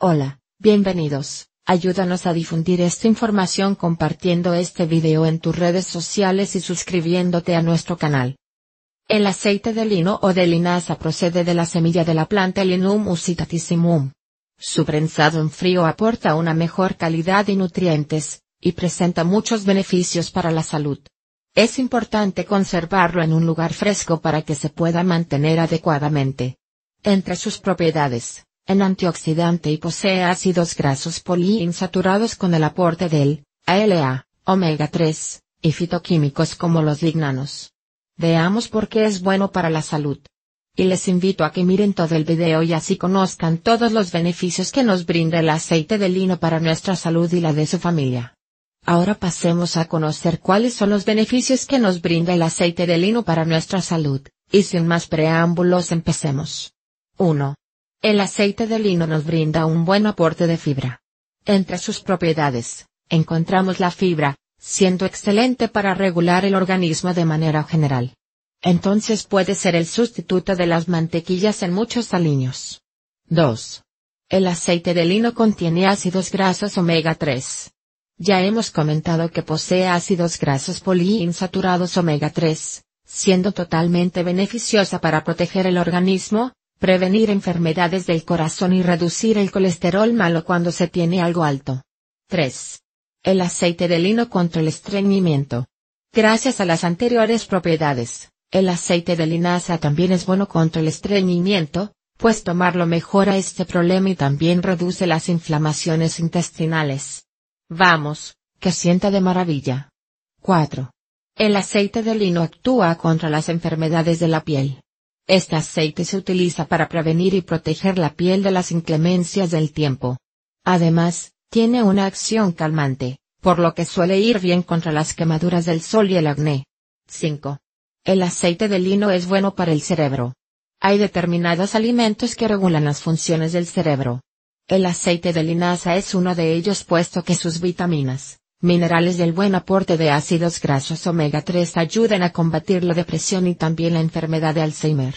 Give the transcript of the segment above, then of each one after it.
Hola, bienvenidos. Ayúdanos a difundir esta información compartiendo este video en tus redes sociales y suscribiéndote a nuestro canal. El aceite de lino o de linaza procede de la semilla de la planta Linum usitatissimum. Su prensado en frío aporta una mejor calidad y nutrientes, y presenta muchos beneficios para la salud. Es importante conservarlo en un lugar fresco para que se pueda mantener adecuadamente. Entre sus propiedades, en antioxidante y posee ácidos grasos poliinsaturados con el aporte del ALA, omega 3, y fitoquímicos como los lignanos. Veamos por qué es bueno para la salud. Y les invito a que miren todo el video y así conozcan todos los beneficios que nos brinda el aceite de lino para nuestra salud y la de su familia. Ahora pasemos a conocer cuáles son los beneficios que nos brinda el aceite de lino para nuestra salud, y sin más preámbulos empecemos. 1. El aceite de lino nos brinda un buen aporte de fibra. Entre sus propiedades, encontramos la fibra, siendo excelente para regular el organismo de manera general. Entonces puede ser el sustituto de las mantequillas en muchos aliños. 2. El aceite de lino contiene ácidos grasos omega 3. Ya hemos comentado que posee ácidos grasos poliinsaturados omega 3, siendo totalmente beneficiosa para proteger el organismo, Prevenir enfermedades del corazón y reducir el colesterol malo cuando se tiene algo alto. 3. El aceite de lino contra el estreñimiento. Gracias a las anteriores propiedades, el aceite de linaza también es bueno contra el estreñimiento, pues tomarlo mejora este problema y también reduce las inflamaciones intestinales. Vamos, que sienta de maravilla. 4. El aceite de lino actúa contra las enfermedades de la piel. Este aceite se utiliza para prevenir y proteger la piel de las inclemencias del tiempo. Además, tiene una acción calmante, por lo que suele ir bien contra las quemaduras del sol y el acné. 5. El aceite de lino es bueno para el cerebro. Hay determinados alimentos que regulan las funciones del cerebro. El aceite de linaza es uno de ellos puesto que sus vitaminas, Minerales del buen aporte de ácidos grasos omega 3 ayudan a combatir la depresión y también la enfermedad de Alzheimer.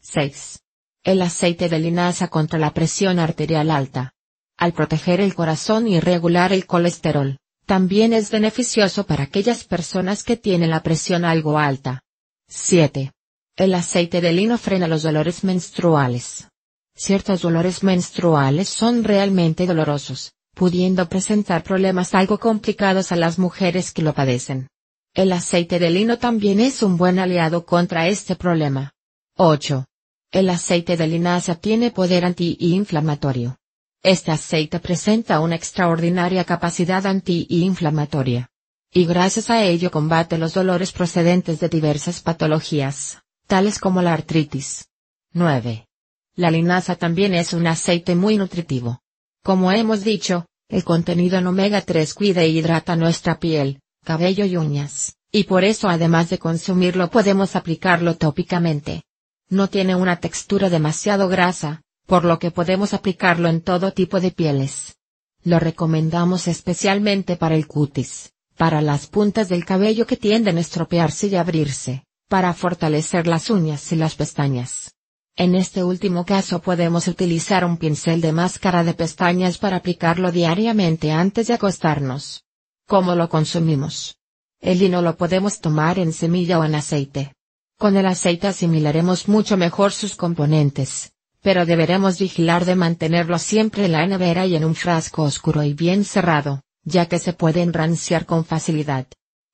6. El aceite de linaza contra la presión arterial alta. Al proteger el corazón y regular el colesterol, también es beneficioso para aquellas personas que tienen la presión algo alta. 7. El aceite de lino frena los dolores menstruales. Ciertos dolores menstruales son realmente dolorosos, pudiendo presentar problemas algo complicados a las mujeres que lo padecen. El aceite de lino también es un buen aliado contra este problema. 8. El aceite de linaza tiene poder antiinflamatorio. Este aceite presenta una extraordinaria capacidad antiinflamatoria. Y gracias a ello combate los dolores procedentes de diversas patologías, tales como la artritis. 9. La linaza también es un aceite muy nutritivo. Como hemos dicho, el contenido en omega 3 cuida e hidrata nuestra piel, cabello y uñas, y por eso además de consumirlo podemos aplicarlo tópicamente. No tiene una textura demasiado grasa, por lo que podemos aplicarlo en todo tipo de pieles. Lo recomendamos especialmente para el cutis, para las puntas del cabello que tienden a estropearse y abrirse, para fortalecer las uñas y las pestañas, en este último caso podemos utilizar un pincel de máscara de pestañas para aplicarlo diariamente antes de acostarnos. ¿Cómo lo consumimos? El lino lo podemos tomar en semilla o en aceite. Con el aceite asimilaremos mucho mejor sus componentes, pero deberemos vigilar de mantenerlo siempre en la nevera y en un frasco oscuro y bien cerrado, ya que se puede enranciar con facilidad.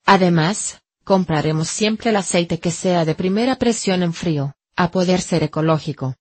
Además, compraremos siempre el aceite que sea de primera presión en frío, a poder ser ecológico.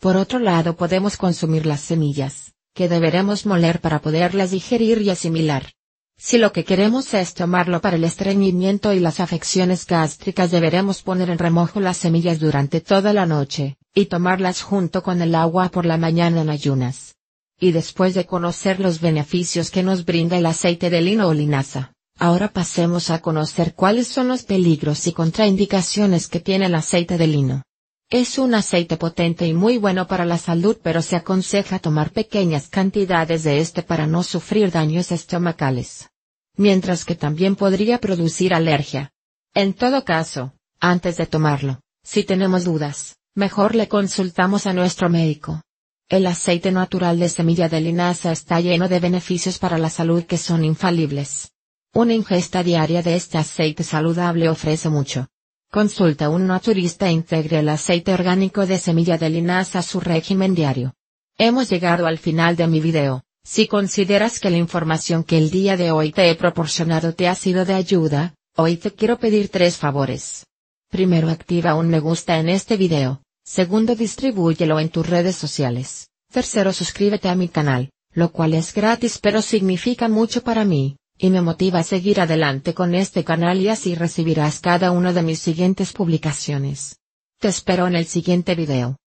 Por otro lado podemos consumir las semillas, que deberemos moler para poderlas digerir y asimilar. Si lo que queremos es tomarlo para el estreñimiento y las afecciones gástricas deberemos poner en remojo las semillas durante toda la noche, y tomarlas junto con el agua por la mañana en ayunas. Y después de conocer los beneficios que nos brinda el aceite de lino o linaza, ahora pasemos a conocer cuáles son los peligros y contraindicaciones que tiene el aceite de lino. Es un aceite potente y muy bueno para la salud pero se aconseja tomar pequeñas cantidades de este para no sufrir daños estomacales. Mientras que también podría producir alergia. En todo caso, antes de tomarlo, si tenemos dudas, mejor le consultamos a nuestro médico. El aceite natural de semilla de linaza está lleno de beneficios para la salud que son infalibles. Una ingesta diaria de este aceite saludable ofrece mucho. Consulta un naturista e integre el aceite orgánico de semilla de linaza a su régimen diario. Hemos llegado al final de mi video. Si consideras que la información que el día de hoy te he proporcionado te ha sido de ayuda, hoy te quiero pedir tres favores. Primero activa un me gusta en este video. Segundo distribúyelo en tus redes sociales. Tercero suscríbete a mi canal, lo cual es gratis pero significa mucho para mí y me motiva a seguir adelante con este canal y así recibirás cada una de mis siguientes publicaciones. Te espero en el siguiente video.